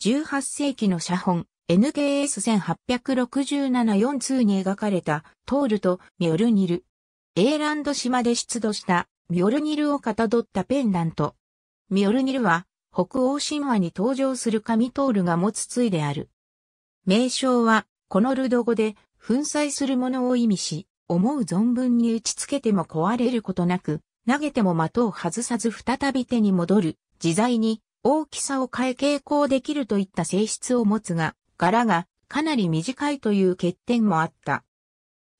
18世紀の写本、NKS1867-4 通に描かれたトールとミョルニル。エーランド島で出土したミョルニルをかたどったペンダント。ミョルニルは北欧神話に登場する神トールが持つついである。名称はこのルド語で粉砕するものを意味し、思う存分に打ちつけても壊れることなく、投げても的を外さず再び手に戻る、自在に大きさを変え傾向できるといった性質を持つが、柄がかなり短いという欠点もあった。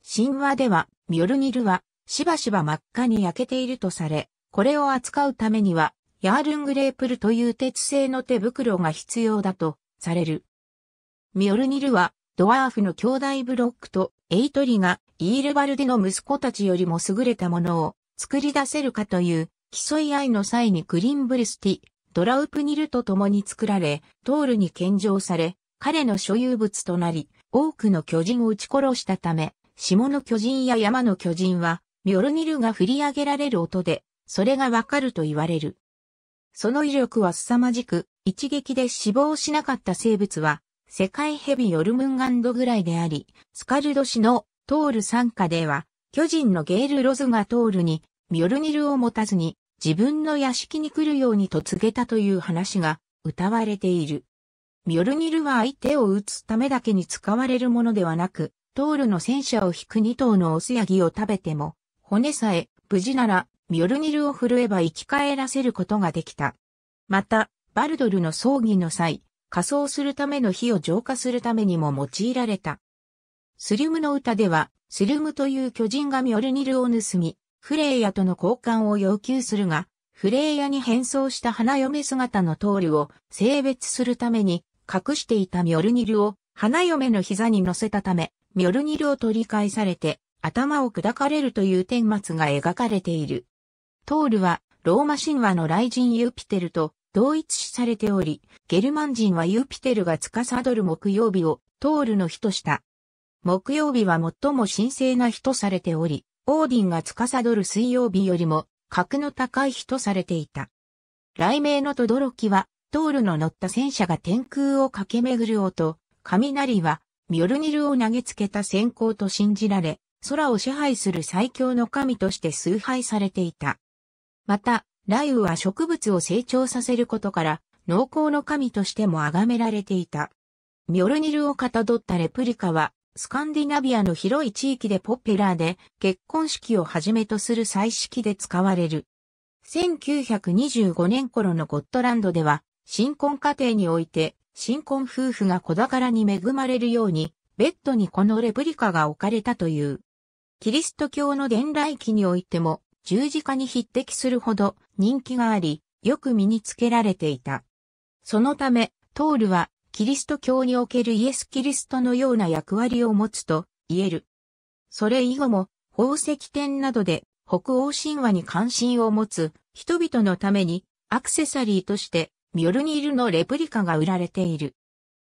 神話では、ミョルニルは、しばしば真っ赤に焼けているとされ、これを扱うためには、ヤールングレープルという鉄製の手袋が必要だとされる。ミョルニルは、ドワーフの兄弟ブロックとエイトリがイールバルデの息子たちよりも優れたものを作り出せるかという競い合いの際にクリンブルスティ、ドラウプニルと共に作られ、トールに献上され、彼の所有物となり、多くの巨人を撃ち殺したため、下の巨人や山の巨人は、ミョルニルが振り上げられる音で、それがわかると言われる。その威力は凄まじく、一撃で死亡しなかった生物は、世界ヘビヨルムンガンドぐらいであり、スカルド氏のトール参加では、巨人のゲール・ロズがトールに、ミョルニルを持たずに、自分の屋敷に来るようにと告げたという話が歌われている。ミョルニルは相手を撃つためだけに使われるものではなく、トールの戦車を引く2頭のオスヤギを食べても、骨さえ無事ならミョルニルを震えば生き返らせることができた。また、バルドルの葬儀の際、仮装するための火を浄化するためにも用いられた。スリムの歌では、スリムという巨人がミョルニルを盗み、フレイヤとの交換を要求するが、フレイヤに変装した花嫁姿のトールを性別するために隠していたミョルニルを花嫁の膝に乗せたため、ミョルニルを取り返されて頭を砕かれるという天末が描かれている。トールはローマ神話の雷神ユピテルと同一視されており、ゲルマン人はユピテルが司る木曜日をトールの日とした。木曜日は最も神聖な日とされており、オーディンが司る水曜日よりも格の高い日とされていた。雷鳴の轟は、トールの乗った戦車が天空を駆け巡る音、雷は、ミョルニルを投げつけた先行と信じられ、空を支配する最強の神として崇拝されていた。また、雷雨は植物を成長させることから、農耕の神としても崇められていた。ミョルニルをかたどったレプリカは、スカンディナビアの広い地域でポピュラーで、結婚式をはじめとする祭式で使われる。1925年頃のゴットランドでは、新婚家庭において、新婚夫婦が子宝に恵まれるように、ベッドにこのレプリカが置かれたという。キリスト教の伝来期においても、十字架に匹敵するほど人気があり、よく身につけられていた。そのため、トールはキリスト教におけるイエス・キリストのような役割を持つと言える。それ以後も宝石店などで北欧神話に関心を持つ人々のためにアクセサリーとしてミョルニールのレプリカが売られている。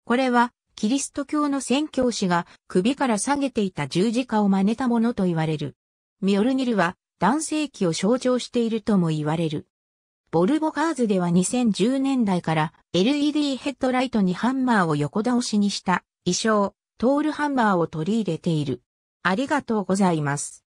これはキリスト教の宣教師が首から下げていた十字架を真似たものと言われる。ミョルニルは男性器を象徴しているとも言われる。ボルボカーズでは2010年代から LED ヘッドライトにハンマーを横倒しにした衣装、トールハンマーを取り入れている。ありがとうございます。